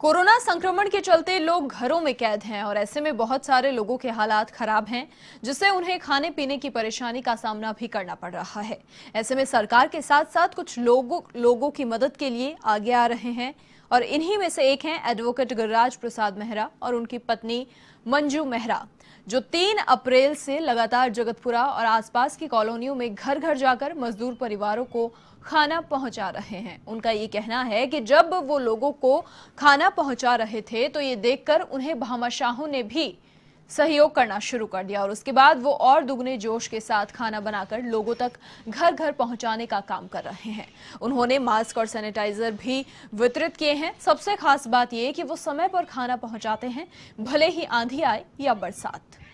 corona संक्रमण के चलते लोग घरों में कैद हैं और ऐसे में बहुत सारे लोगों के हालात खराब हैं जिससे उन्हें खाने पीने की परेशानी का सामना भी करना पड़ रहा है ऐसे में सरकार के साथ साथ कुछ लोगों लोगों की मदद के लिए आगे आ रहे हैं और इन्हीं में से एक हैं एडवोकेट गिरिराज प्रसाद मेहरा और उनकी पत्नी मंजू मेहरा जो 3 अप्रैल से लगातार जगतपुरा और आसपास की कॉलोनियों में घर घर जाकर मजदूर परिवारों को खाना पहुंचा रहे हैं उनका ये कहना है कि जब वो लोगों को खाना पहुंचा रहे थे तो ये देखकर उन्हें भामाशाहों ने भी सहयोग करना शुरू कर दिया और उसके बाद वो और दुगने जोश के साथ खाना बनाकर लोगों तक घर घर पहुंचाने का काम कर रहे हैं उन्होंने मास्क और सैनिटाइजर भी वितरित किए हैं सबसे खास बात ये कि वो समय पर खाना पहुंचाते हैं भले ही आंधी आए या बरसात